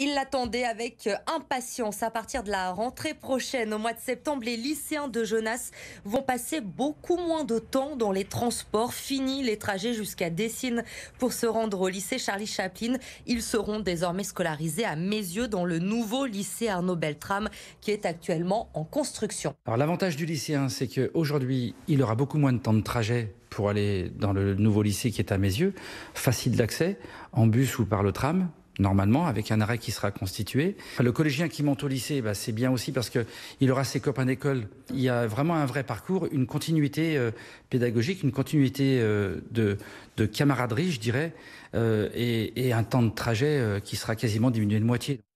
Ils l'attendaient avec euh, impatience. À partir de la rentrée prochaine, au mois de septembre, les lycéens de Jonas vont passer beaucoup moins de temps dans les transports. finis, les trajets jusqu'à Dessines pour se rendre au lycée Charlie Chaplin. Ils seront désormais scolarisés à mes yeux dans le nouveau lycée Arnaud Beltram qui est actuellement en construction. Alors l'avantage du lycéen, c'est qu'aujourd'hui, il aura beaucoup moins de temps de trajet pour aller dans le nouveau lycée qui est à mes yeux facile d'accès, en bus ou par le tram normalement, avec un arrêt qui sera constitué. Le collégien qui monte au lycée, bah, c'est bien aussi parce qu'il aura ses copains d'école. Il y a vraiment un vrai parcours, une continuité euh, pédagogique, une continuité euh, de, camaraderie, je dirais, euh, et, un temps de trajet qui sera quasiment diminué de moitié.